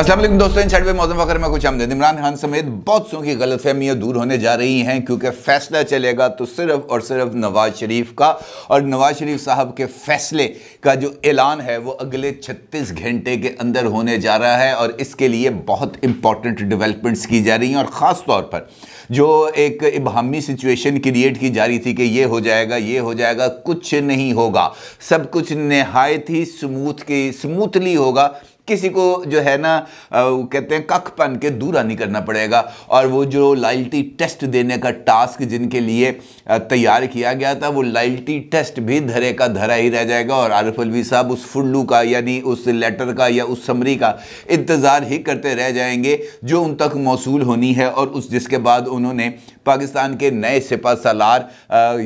असलम दोस्तों इन साइड मौजूद फ़खर में कुछ आमदन इमरान खान समेत बहुत सौ की फहमियाँ दूर होने जा रही हैं क्योंकि फ़ैसला चलेगा तो सिर्फ और सिर्फ नवाज शरीफ का और नवाज शरीफ साहब के फ़ैसले का जो ऐलान है वो अगले छत्तीस घंटे के अंदर होने जा रहा है और इसके लिए बहुत इंपॉर्टेंट डेवलपमेंट्स की जा रही हैं और ख़ास तौर पर जो एक इबहमी सिचुएशन क्रिएट की जा रही थी कि ये हो जाएगा ये हो जाएगा कुछ नहीं होगा सब कुछ नहायत ही स्मूथ की स्मूथली होगा किसी को जो है ना वो कहते हैं कख पन के दूरा नहीं करना पड़ेगा और वो जो लाइल्टी टेस्ट देने का टास्क जिनके लिए तैयार किया गया था वो लाइल्टी टेस्ट भी धरे का धरा ही रह जाएगा और आरिफ अलवी साहब उस फुल्लू का यानी उस लेटर का या उस समरी का इंतज़ार ही करते रह जाएंगे जो उन तक मौसू होनी है और उस जिसके बाद उन्होंने पाकिस्तान के नए सिपा सलार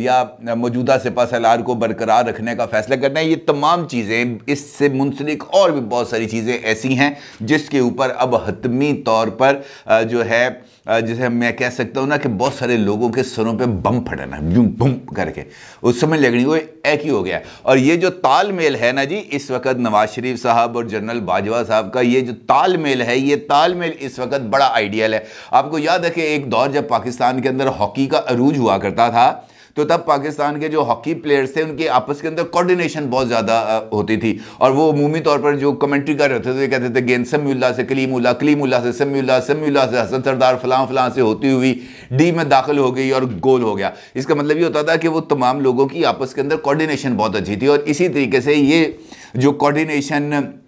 या मौजूदा सिपा सलार को बरकरार रखने का फैसला करना है ये तमाम चीज़ें इससे मुंसलिक और भी बहुत सारी चीज़ें चीज़ें ऐसी हैं जिसके ऊपर अब हतमी तौर पर जो है जैसे मैं कह सकता हूँ ना कि बहुत सारे लोगों के सरों पे बम फटना यूं बम करके उस समय लगनी वो एक ही हो गया और ये जो तालमेल है ना जी इस वक्त नवाज शरीफ साहब और जनरल बाजवा साहब का ये जो तालमेल है ये तालमेल इस वक्त बड़ा आइडियल है आपको याद है कि एक दौर जब पाकिस्तान के अंदर हॉकी का अरूज हुआ करता था तो तब पाकिस्तान के जो हॉकी प्लेयर्स थे उनके आपस के अंदर कोऑर्डिनेशन बहुत ज़्यादा होती थी और वो अमूमी तौर पर जो कमेंट्री कर रहे थे तो कहते थे गेंद समीउल्ला से कलीमुल्ला कलीमुल्ला से समीउल्ला समीउल्ला से हसन सरदार फलां फलां से होती हुई डी में दाखिल हो गई और गोल हो गया इसका मतलब ये होता था कि वो तमाम लोगों की आपस के अंदर कॉर्डिनेशन बहुत अच्छी थी और इसी तरीके से ये जो कॉर्डिनेशन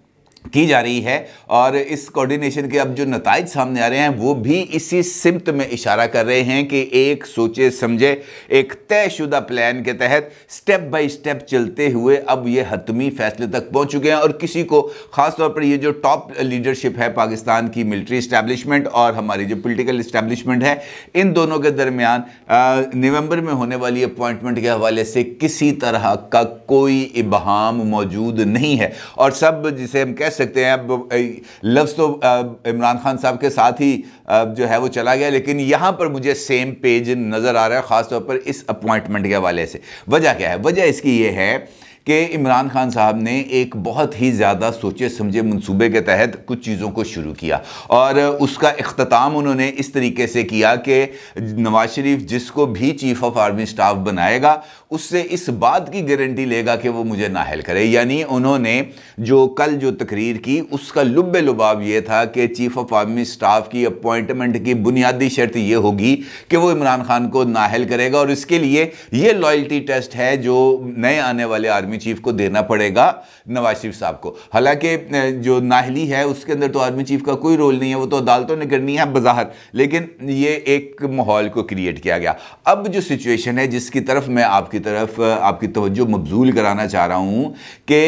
की जा रही है और इस कोऑर्डिनेशन के अब जो नतज सामने आ रहे हैं वो भी इसी सिमत में इशारा कर रहे हैं कि एक सोचे समझे एक तयशुदा प्लान के तहत स्टेप बाय स्टेप चलते हुए अब ये हतमी फैसले तक पहुंच चुके हैं और किसी को ख़ास तौर पर ये जो टॉप लीडरशिप है पाकिस्तान की मिलिट्री इस्टेब्लिशमेंट और हमारी जो पोलिटिकल इस्टेब्लिशमेंट है इन दोनों के दरमियान नवम्बर में होने वाली अपॉइंटमेंट के हवाले से किसी तरह का कोई इबहम मौजूद नहीं है और सब जिसे हम कह सकते हैं अब लफ्ज़ तो इमरान खान साहब के साथ ही जो है वो चला गया लेकिन यहाँ पर मुझे सेम पेज नज़र आ रहा है ख़ासतौर पर इस अपॉइंटमेंट के हवाले से वजह क्या है वजह इसकी ये है कि इमरान खान साहब ने एक बहुत ही ज़्यादा सोचे समझे मनसूबे के तहत कुछ चीज़ों को शुरू किया और उसका अख्ताम उन्होंने इस तरीके से किया कि नवाज शरीफ जिसको भी चीफ ऑफ आर्मी स्टाफ बनाएगा उससे इस बात की गारंटी लेगा कि वो मुझे नाहल करे यानी उन्होंने जो कल जो तकरीर की उसका लुब लुबाव ये था कि चीफ ऑफ आर्मी स्टाफ की अपॉइंटमेंट की बुनियादी शर्त ये होगी कि वो इमरान खान को नाहल करेगा और इसके लिए ये लॉयल्टी टेस्ट है जो नए आने वाले आर्मी आर्मी चीफ को देना पड़ेगा नवाज शरीफ साहब को हालांकि जो नाहली है उसके अंदर तो आर्मी चीफ का कोई रोल नहीं है वो तो अदालतों ने करनी है बाहर लेकिन ये एक माहौल को क्रिएट किया गया अब जो सिचुएशन है जिसकी तरफ मैं आपकी तरफ आपकी तवज्जो मबजूल कराना चाह रहा हूँ कि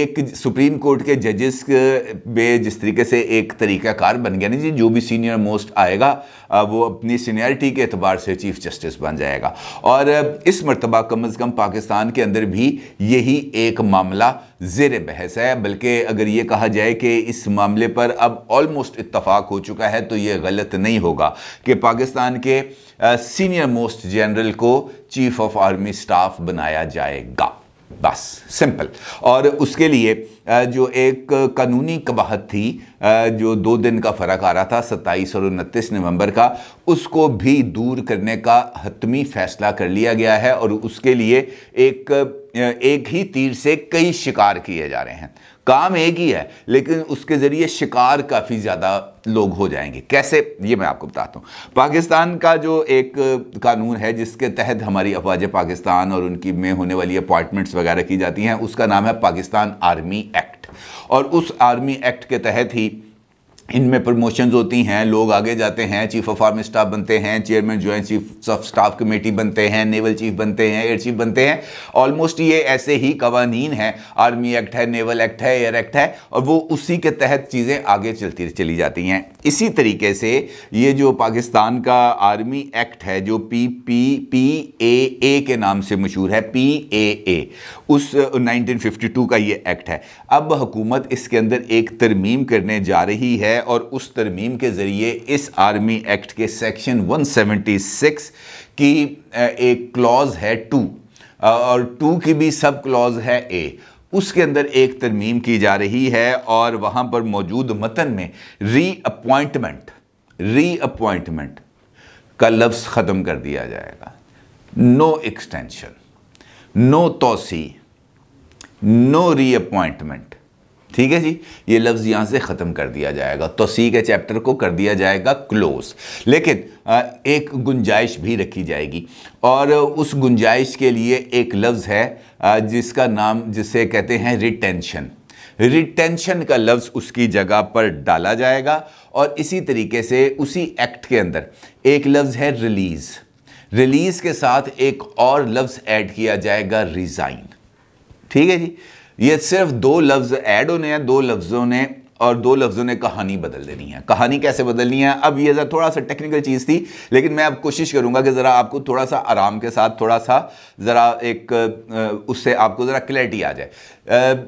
एक सुप्रीम कोर्ट के जजेस पे जिस तरीके से एक तरीक़ाकार बन गया ना जी जो भी सीनियर मोस्ट आएगा वो अपनी सीनियरिटी के अतबार से चीफ जस्टिस बन जाएगा और इस मरतबा कम अज़ कम पाकिस्तान के अंदर भी यही एक मामला जेर बहस है बल्कि अगर ये कहा जाए कि इस मामले पर अब ऑलमोस्ट इतफाक़ हो चुका है तो ये गलत नहीं होगा कि पाकिस्तान के सीनियर मोस्ट जनरल को चीफ ऑफ आर्मी स्टाफ बनाया जाएगा बस सिंपल और उसके लिए जो एक कानूनी कबाहत थी जो दो दिन का फ़र्क आ रहा था सत्ताईस और उनतीस नवंबर का उसको भी दूर करने का हतमी फ़ैसला कर लिया गया है और उसके लिए एक एक ही तीर से कई शिकार किए जा रहे हैं काम एक ही है लेकिन उसके ज़रिए शिकार काफ़ी ज़्यादा लोग हो जाएंगे कैसे ये मैं आपको बताता हूँ पाकिस्तान का जो एक कानून है जिसके तहत हमारी अफवाज पाकिस्तान और उनकी में होने वाली अपॉइंटमेंट्स वगैरह की जाती हैं उसका नाम है पाकिस्तान आर्मी एक्ट और उस आर्मी एक्ट के तहत ही इनमें प्रमोशंस होती हैं लोग आगे जाते हैं चीफ ऑफ आर्मी स्टाफ बनते हैं chairman joint chief of staff committee बनते हैं नेवल चीफ बनते हैं एयर चीफ बनते हैं ऑलमोस्ट ये ऐसे ही कवानीन हैं आर्मी एक्ट है नेवल एक्ट है एयर एक्ट है और वो उसी के तहत चीज़ें आगे चलती चली जाती हैं इसी तरीके से ये जो पाकिस्तान का आर्मी एक्ट है जो P P P A A के नाम से मशहूर है पी ए ए उस नाइनटीन का ये एक्ट है अब हुकूमत इसके अंदर एक तरमीम करने जा रही है है और उस तरमीम के ज़रिए इस आर्मी एक्ट के सेक्शन 176 की एक क्लॉज़ है टू और टू की भी सब क्लॉज़ है ए उसके अंदर एक तरमीम की जा रही है और वहाँ पर मौजूद मतन में रीअपॉइंटमेंट रीअपॉइंटमेंट का लफ्ज़ ख़त्म कर दिया जाएगा नो एक्सटेंशन नो तोसी नो रीअपॉइंटमेंट ठीक है जी ये लफ्ज़ यहाँ से ख़त्म कर दिया जाएगा तो सी के चैप्टर को कर दिया जाएगा क्लोज लेकिन एक गुंजाइश भी रखी जाएगी और उस गुंजाइश के लिए एक लफ्ज़ है जिसका नाम जिसे कहते हैं रिटेंशन रिटेंशन का लफ्ज़ उसकी जगह पर डाला जाएगा और इसी तरीके से उसी एक्ट के अंदर एक लफ्ज़ है रिलीज़ रिलीज़ के साथ एक और लफ्ज़ ऐड किया जाएगा रिज़ाइन ठीक है जी ये सिर्फ दो लफ्ज़ ऐड होने हैं दो लफ्ज़ों ने और दो लफ्ज़ों ने कहानी बदल देनी है कहानी कैसे बदलनी है अब ये ज़रा थोड़ा सा टेक्निकल चीज़ थी लेकिन मैं अब कोशिश करूंगा कि ज़रा आपको थोड़ा सा आराम के साथ थोड़ा सा ज़रा एक उससे आपको ज़रा क्लैरिटी आ जाए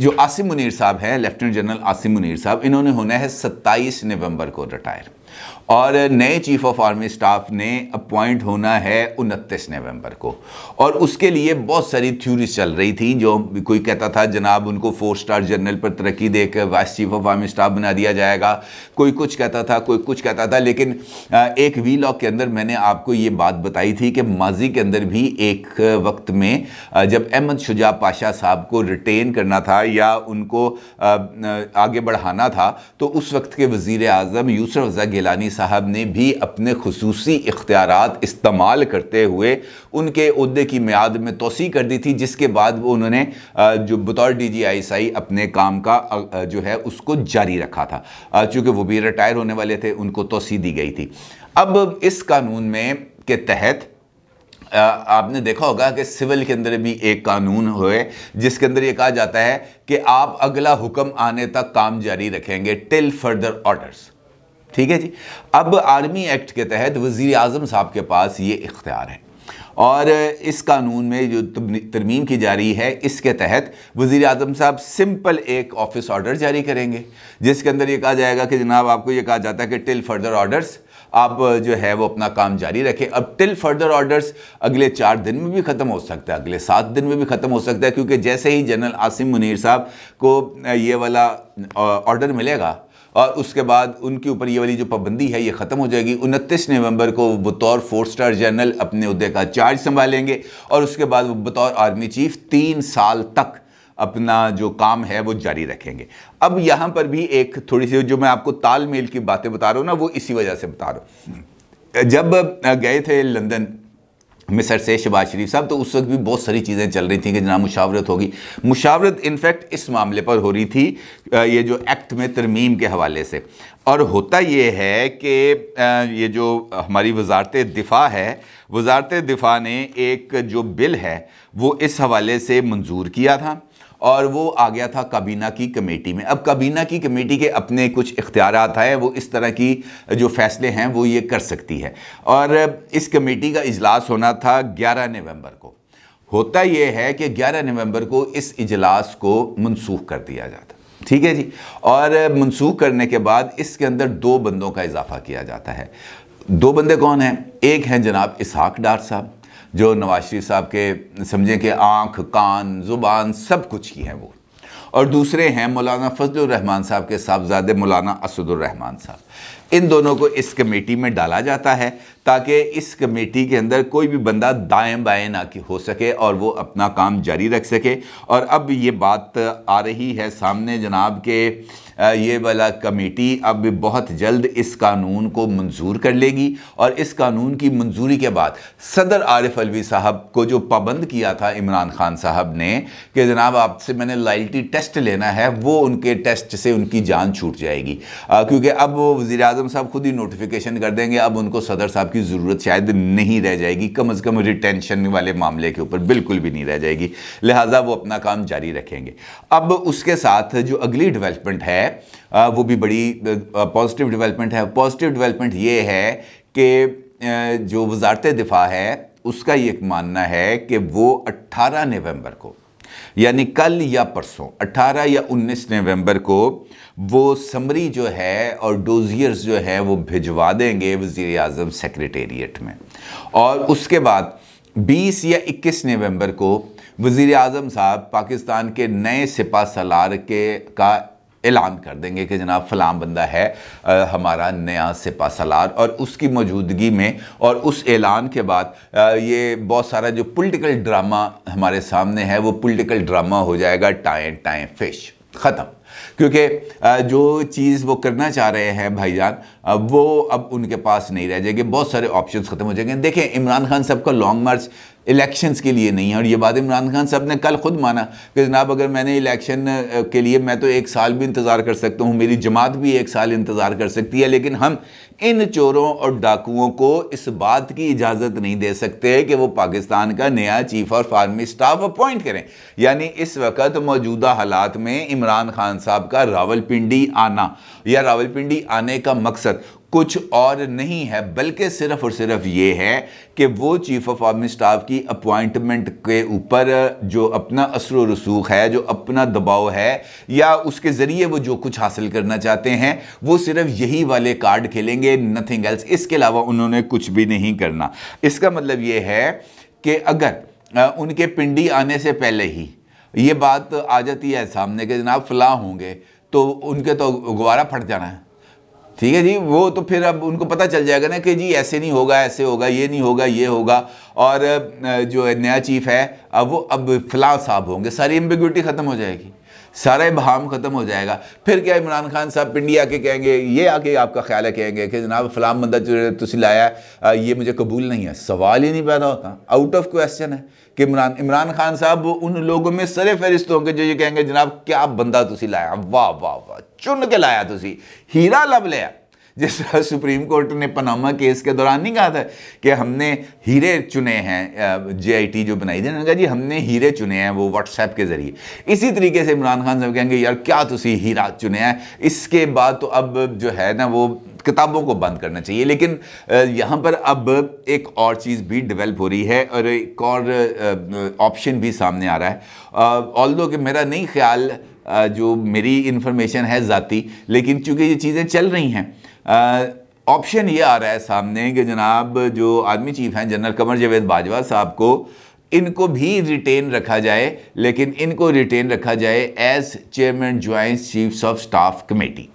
जो आसिम मुनीर साहब हैं लेफ्टिनेंट जनरल आसिम मुनीर साहब इन्होंने होना है सत्ताईस नवंबर को रिटायर और नए चीफ ऑफ आर्मी स्टाफ ने अपॉइंट होना है उनतीस नवंबर को और उसके लिए बहुत सारी थ्यूरीज चल रही थी जो कोई कहता था जनाब उनको फोर स्टार जनरल पर तरक्की देकर vice chief of army staff बना दिया जाएगा कोई कुछ कहता था कोई कुछ कहता था लेकिन एक वी लॉक के अंदर मैंने आपको ये बात बताई थी कि माजी के अंदर भी एक वक्त में जब अहमद शुजा पाशा साहब को रिटेन करना था या उनको आगे बढ़ाना था तो उस वक्त के वज़ी अजम यूसर गिलानी साहब ने भी अपने खसूस इख्तियार इस्तेमाल करते हुए उनके अहदे की मियाद में तोसी कर दी थी जिसके बाद वो उन्होंने जो बतौर D G I S I अपने काम का जो है उसको जारी रखा था चूँकि वो भी रिटायर होने वाले थे उनको तोसी दी गई थी अब इस कानून में के तहत आपने देखा होगा कि सिविल के अंदर भी एक कानून हुए जिसके अंदर ये कहा जाता है कि आप अगला हुक्म आने तक काम जारी रखेंगे टिल फर्दर ऑर्डर्स ठीक है जी अब आर्मी एक्ट के तहत वज़ी अजम साहब के पास ये इख्तियार है और इस कानून में जो तरमीम की जा रही है इसके तहत वज़ी अजम साहब सिंपल एक ऑफिस ऑर्डर जारी करेंगे जिसके अंदर ये कहा जाएगा कि जनाब आपको ये कहा जाता है कि टिल फर्दर ऑर्डर्स आप जो है वो अपना काम जारी रखें अब टिल फर्दर ऑर्डर्स अगले चार दिन में भी ख़त्म हो सकता है अगले सात दिन में भी ख़त्म हो सकता है क्योंकि जैसे ही जनरल आसिम मुनिर साहब को ये वाला ऑर्डर मिलेगा और उसके बाद उनके ऊपर ये वाली जो पाबंदी है ये ख़त्म हो जाएगी उनतीस नवंबर को बतौर फोर स्टार जनरल अपने अहदे का चार्ज संभालेंगे और उसके बाद वो बतौर आर्मी चीफ तीन साल तक अपना जो काम है वो जारी रखेंगे अब यहाँ पर भी एक थोड़ी सी जो मैं आपको तालमेल की बातें बता रहा हूँ ना वो इसी वजह से बता रहा हूँ जब गए थे लंदन मिसर से शबाज शरीफ साहब तो उस वक्त भी बहुत सारी चीज़ें चल रही थी कि जना मुशावरत होगी मुशावरत इनफैक्ट इस मामले पर हो रही थी ये जो एक्ट में तरमीम के हवाले से और होता ये है कि ये जो हमारी वजारत दिफ़ा है वजारत दिफ़ा ने एक जो बिल है वो इस हवाले से मंजूर किया था और वो आ गया था काबीना की कमेटी में अब काबीना की कमेटी के अपने कुछ इख्तियार हैं वो इस तरह की जो फैसले हैं वो ये कर सकती है और इस कमेटी का इजलास होना था 11 नवंबर को होता ये है कि 11 नवंबर को इस इजलास को मनसूख कर दिया जाता ठीक है जी और मनसूख करने के बाद इसके अंदर दो बंदों का इजाफा किया जाता है दो बंदे कौन हैं एक हैं जनाब इसहाक डार साहब जो नवाज शरीफ साहब के समझें कि आँख कान ज़ुबान सब कुछ ही हैं वो और दूसरे हैं मौलाना फजलरहमान साहब के साहबजादे मौलाना असदुलरहमान साहब इन दोनों को इस कमेटी में डाला जाता है ताकि इस कमेटी के अंदर कोई भी बंदा दाएं बाएं ना कि हो सके और वो अपना काम जारी रख सके और अब ये बात आ रही है सामने जनाब के ये वाला कमेटी अब बहुत जल्द इस कानून को मंजूर कर लेगी और इस कानून की मंजूरी के बाद सदर आरिफ अलवी साहब को जो पाबंद किया था इमरान खान साहब ने कि जनाब आपसे मैंने लाइल्टी टेस्ट लेना है वो उनके टेस्ट से उनकी जान छूट जाएगी क्योंकि अब वज़ी अजम साहब खुद ही नोटिफिकेशन कर देंगे अब उनको सदर साहब आपकी ज़रूरत शायद नहीं रह जाएगी कम अज़ कम रिटेंशन वाले मामले के ऊपर बिल्कुल भी नहीं रह जाएगी लिहाजा वो अपना काम जारी रखेंगे अब उसके साथ जो अगली डेवलपमेंट है वो भी बड़ी पॉजिटिव डेवलपमेंट है पॉजिटिव डेवलपमेंट ये है कि जो वजारत दिफा है उसका ये मानना है कि वो 18 नवंबर को यानी कल या परसों 18 या 19 नवंबर को वो समरी जो है और डोजियर्स जो है वो भिजवा देंगे वज़ी अजम सेक्रेटेरिएट में और उसके बाद 20 या 21 नवंबर को वज़ी अजम साहब पाकिस्तान के नए सिपा सलार के का ऐलान कर देंगे कि जनाब फलाम बंदा है आ, हमारा नया सिपा सलार और उसकी मौजूदगी में और उस ऐलान के बाद आ, ये बहुत सारा जो पॉलिटिकल ड्रामा हमारे सामने है वो पॉलिटिकल ड्रामा हो जाएगा टाएँ टाएँ फिश ख़त्म क्योंकि जो चीज़ वो करना चाह रहे हैं भाईजान वो अब उनके पास नहीं रह जाएगी बहुत सारे ऑप्शंस ख़त्म हो जाएंगे देखें इमरान खान साहब का लॉन्ग मार्च इलेक्शंस के लिए नहीं है और ये बात इमरान खान साहब ने कल खुद माना कि जनाब अगर मैंने इलेक्शन के लिए मैं तो एक साल भी इंतज़ार कर सकता हूँ मेरी जमात भी एक साल इंतज़ार कर सकती है लेकिन हम इन चोरों और डाकुओं को इस बात की इजाज़त नहीं दे सकते कि वो पाकिस्तान का नया चीफ और फार्मी स्टाफ अपॉइंट करें यानी इस वक्त मौजूदा हालात में इमरान खान साहब का रावलपिंडी आना या रावलपिंडी आने का मकसद कुछ और नहीं है बल्कि सिर्फ और सिर्फ ये है कि वो चीफ ऑफ आर्मी स्टाफ की अपॉइंटमेंट के ऊपर जो अपना असर व रसूख है जो अपना दबाव है या उसके ज़रिए वो जो कुछ हासिल करना चाहते हैं वो सिर्फ यही वाले कार्ड खेलेंगे नथिंग एल्स इसके अलावा उन्होंने कुछ भी नहीं करना इसका मतलब ये है कि अगर उनके पिंडी आने से पहले ही ये बात आ जाती है सामने के जनाब फलाह होंगे तो उनके तो गुब्बारा फट जाना है ठीक है जी वो तो फिर अब उनको पता चल जाएगा ना कि जी ऐसे नहीं होगा ऐसे होगा ये नहीं होगा ये होगा और जो नया चीफ है अब वो अब फिलहाल साहब होंगे सारी एम्बिग्यूटी ख़त्म हो जाएगी सारा भाम ख़त्म हो जाएगा फिर क्या इमरान खान साहब पिंडी आके कहेंगे ये आके आपका ख्याल है कहेंगे कि जनाब फलाम बंदा जो तुम लाया ये मुझे कबूल नहीं है सवाल ही नहीं पैदा होता आउट ऑफ क्वेश्चन है कि इमरान इमरान खान साहब उन लोगों में सरे फहरिस्त होंगे जो ये कहेंगे जनाब क्या बंदा तुम लाया वाह वाह वाह चुन के लाया तुसी हीरा लभ लिया जिस तरह सुप्रीम कोर्ट ने पनामा केस के दौरान नहीं कहा था कि हमने हीरे चुने हैं टी जो बनाई थी उन्होंने कहा जी हमने हीरे चुने हैं वो व्हाट्सएप के जरिए इसी तरीके से इमरान खान साहब कहेंगे यार क्या तुम हीरा चुने हैं इसके बाद तो अब जो है ना वो किताबों को बंद करना चाहिए लेकिन यहाँ पर अब एक और चीज़ भी डेवलप हो रही है और एक और ऑप्शन भी सामने आ रहा है ऑल कि मेरा नहीं ख्याल जो मेरी इन्फॉर्मेशन है ज़ाती लेकिन चूँकि ये चीज़ें चल रही हैं ऑप्शन ये आ रहा है सामने कि जनाब जो आर्मी चीफ हैं जनरल कमर जवेद बाजवा साहब को इनको भी रिटेन रखा जाए लेकिन इनको रिटेन रखा जाए as chairman joint chiefs of staff committee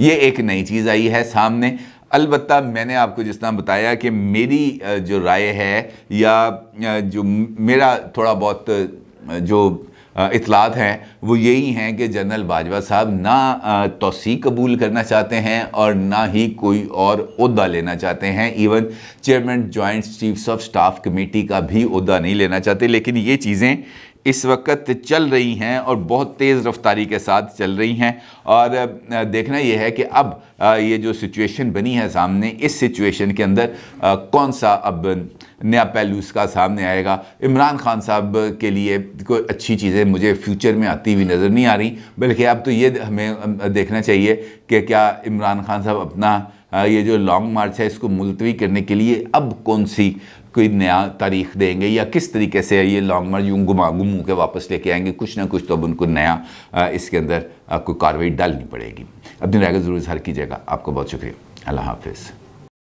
ये एक नई चीज़ आई है सामने अलबत् मैंने आपको जिस तरह बताया कि मेरी जो राय है या जो मेरा थोड़ा बहुत जो इतलात हैं वो यही हैं कि जनरल बाजवा साहब ना तोसी कबूल करना चाहते हैं और ना ही कोई और अहदा लेना चाहते हैं even chairman joint chiefs of staff committee का भी उद्दा नहीं लेना चाहते लेकिन ये चीज़ें इस वक्त चल रही हैं और बहुत तेज़ रफ्तारी के साथ चल रही हैं और देखना यह है कि अब ये जो सिचुएशन बनी है सामने इस सिचुएशन के अंदर कौन सा अब नया पहलू इसका सामने आएगा इमरान खान साहब के लिए कोई अच्छी चीज़ें मुझे फ्यूचर में आती हुई नज़र नहीं आ रही बल्कि अब तो ये हमें देखना चाहिए कि क्या इमरान खान साहब अपना ये जो लॉन्ग मार्च है इसको मुलतवी करने के लिए अब कौन सी कोई नया तारीख देंगे या किस तरीके से ये लॉन्ग मार्च यूँ घुमा घुमू के वापस लेके आएंगे कुछ ना कुछ तो अब उनको नया इसके अंदर कोई कार्रवाई डालनी पड़ेगी अब राय रहेगा ज़रूर इजहार कीजिएगा आपको बहुत शुक्रिया अल्लाह हाफिज़